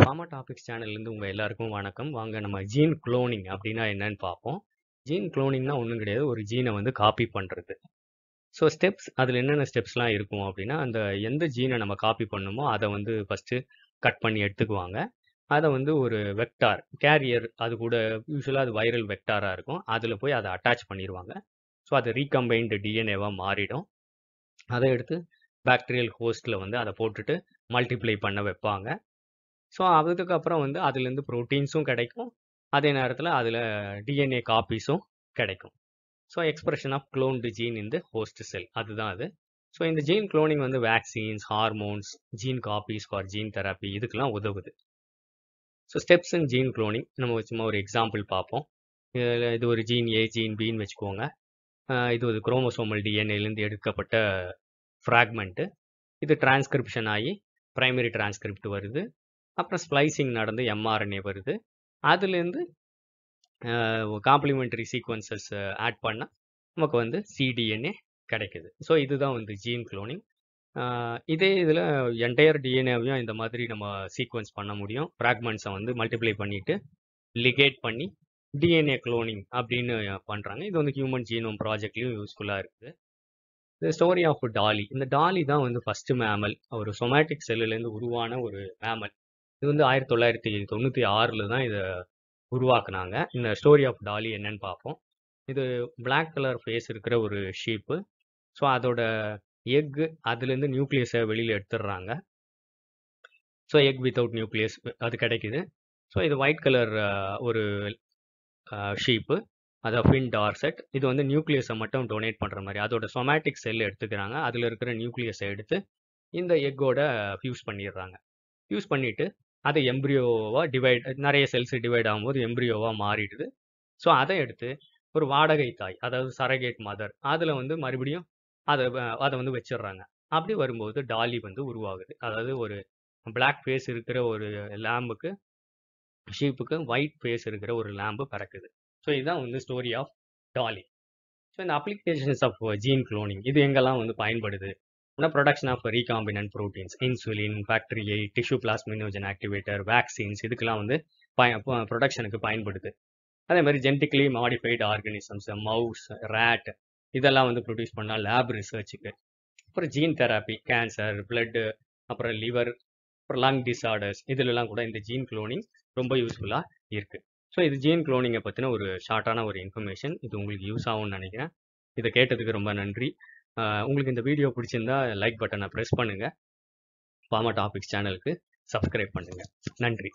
pharma topics சேனல்லேருந்து உங்கள் எல்லாருக்கும் வணக்கம் வாங்க நம்ம ஜீன் குளோனிங் அப்படின்னா என்னன்னு பார்ப்போம் ஜீன் குளோனிங்னா ஒன்றும் கிடையாது ஒரு ஜீனை வந்து காப்பி பண்ணுறது ஸோ ஸ்டெப்ஸ் அதில் என்னென்ன ஸ்டெப்ஸ்லாம் இருக்கும் அப்படின்னா அந்த எந்த ஜீனை நம்ம காப்பி பண்ணுமோ அதை வந்து ஃபஸ்ட்டு கட் பண்ணி எடுத்துக்குவாங்க அதை வந்து ஒரு வெக்டார் கேரியர் அது கூட யூஸ்வலாக அது வைரல் வெக்டாராக இருக்கும் அதில் போய் அதை அட்டாச் பண்ணிடுவாங்க ஸோ அது ரீகம்பைன்டு டிஎன்ஏவாக மாறிடும் அதை எடுத்து பாக்டீரியல் ஹோஸ்டில் வந்து அதை போட்டுட்டு மல்டிப்ளை பண்ண வைப்பாங்க ஸோ அதுக்கப்புறம் வந்து அதுலேருந்து ப்ரோட்டீன்ஸும் கிடைக்கும் அதே நேரத்தில் அதில் டிஎன்ஏ காப்பீஸும் கிடைக்கும் so expression of cloned gene இந்த ஹோஸ்ட் செல் அதுதான் அது ஸோ இந்த ஜீன் குளோனிங் வந்து vaccines hormones gene copies for gene therapy இதுக்கெல்லாம் உதவுது so steps in gene cloning நம்ம சும்மா ஒரு எக்ஸாம்பிள் பார்ப்போம் இதில் இது ஒரு ஜீன் ஏ ஜீன் பின்னு வச்சுக்கோங்க இது ஒரு குரோமோசோமல் டிஎன்ஏலேருந்து எடுக்கப்பட்ட ஃப்ராக்மெண்ட்டு இது டிரான்ஸ்கிரிப்ஷன் ஆகி ப்ரைமரி டிரான்ஸ்கிரிப்ட் வருது அப்புறம் ஸ்ப்ளைசிங் நடந்து எம்ஆர்என்ஏ வருது அதுலேருந்து காம்ப்ளிமெண்ட்ரி சீக்வன்சஸ் ஆட் பண்ணால் நமக்கு வந்து சிடிஎன்ஏ கிடைக்குது ஸோ இதுதான் வந்து ஜீன் குளோனிங் இதே இதில் என்டையர் டிஎன்ஏவையும் இந்த மாதிரி நம்ம சீக்வன்ஸ் பண்ண முடியும் ஃப்ராக்மெண்ட்ஸை வந்து மல்டிப்ளை பண்ணிவிட்டு லிகேட் பண்ணி டிஎன்ஏ குளோனிங் அப்படின்னு பண்ணுறாங்க இது வந்து ஹியூமன் ஜீனோம் ப்ராஜெக்ட்லேயும் யூஸ்ஃபுல்லாக இருக்குது இந்த ஸ்டோரி ஆஃப் டாலி இந்த டாலி தான் வந்து ஃபஸ்ட்டு மேமல் ஒரு சொமேட்டிக் செல்லுலேருந்து உருவான ஒரு மேமல் இது வந்து ஆயிரத்தி தொள்ளாயிரத்தி தொண்ணூற்றி ஆறில் தான் இதை உருவாக்குனாங்க இந்த ஸ்டோரி ஆஃப் டாலி என்னன்னு பார்ப்போம் இது பிளாக் கலர் ஃபேஸ் இருக்கிற ஒரு ஷீப்பு ஸோ அதோட எக்கு அதுலேருந்து நியூக்ளியஸை வெளியில் எடுத்துடுறாங்க ஸோ எக் வித்தவுட் நியூக்ளியஸ் அது கிடைக்குது ஸோ இது ஒயிட் கலர் ஒரு ஷீப்பு அதை ஃபின் டார்செட் இது வந்து நியூக்ளியஸை மட்டும் டொனேட் பண்ணுற மாதிரி அதோட சொமேட்டிக் செல் எடுத்துக்கிறாங்க அதில் இருக்கிற நியூக்ளியஸை எடுத்து இந்த எக்கோட ஃபியூஸ் பண்ணிடுறாங்க ஃபியூஸ் பண்ணிவிட்டு அது எம்ப்ரியோவாக டிவைட் நிறைய செல்ஸ் டிவைட் ஆகும்போது எம்ப்ரியோவா மாறிடுது ஸோ அதை எடுத்து ஒரு வாடகை தாய் அதாவது சரகேட் மதர் அதில் வந்து மறுபடியும் அதை அதை வந்து வச்சிடுறாங்க அப்படி வரும்போது டாலி வந்து உருவாகுது அதாவது ஒரு பிளாக் ஃபேஸ் இருக்கிற ஒரு லேம்புக்கு ஷீப்புக்கு ஒயிட் ஃபேஸ் இருக்கிற ஒரு லேம்பு பறக்குது ஸோ இதுதான் வந்து ஸ்டோரி ஆஃப் டாலி ஸோ இந்த அப்ளிகேஷன்ஸ் ஆஃப் ஜீன் குளோனிங் இது எங்கெல்லாம் வந்து பயன்படுது Now, production of recombinant proteins insulin factory tissue plasminogen activator vaccines இதுக்கெல்லாம் வந்து ப்ரொடக்ஷனுக்கு பயன்படுது அதே மாதிரி genetically modified organisms mouse rat இதெல்லாம் வந்து ப்ரொடியூஸ் பண்ணால் லேப் ரிசர்ச்சுக்கு அப்புறம் ஜீன் தெராப்பி கேன்சர் பிளட்டு அப்புறம் லிவர் அப்புறம் லங் டிஸார்டர்ஸ் இதுலலாம் கூட இந்த ஜீன் குளோனிங் ரொம்ப யூஸ்ஃபுல்லாக இருக்குது ஸோ இது ஜீன் குளோனிங்கை பற்றின ஒரு ஷார்ட்டான ஒரு இன்ஃபர்மேஷன் இது உங்களுக்கு யூஸ் ஆகும்னு நினைக்கிறேன் இதை கேட்டதுக்கு ரொம்ப நன்றி உங்களுக்கு இந்த வீடியோ பிடிச்சிருந்தா லைக் பட்டனை ப்ரெஸ் பண்ணுங்கள் பாமா டாபிக்ஸ் சேனலுக்கு சப்ஸ்கிரைப் பண்ணுங்கள் நன்றி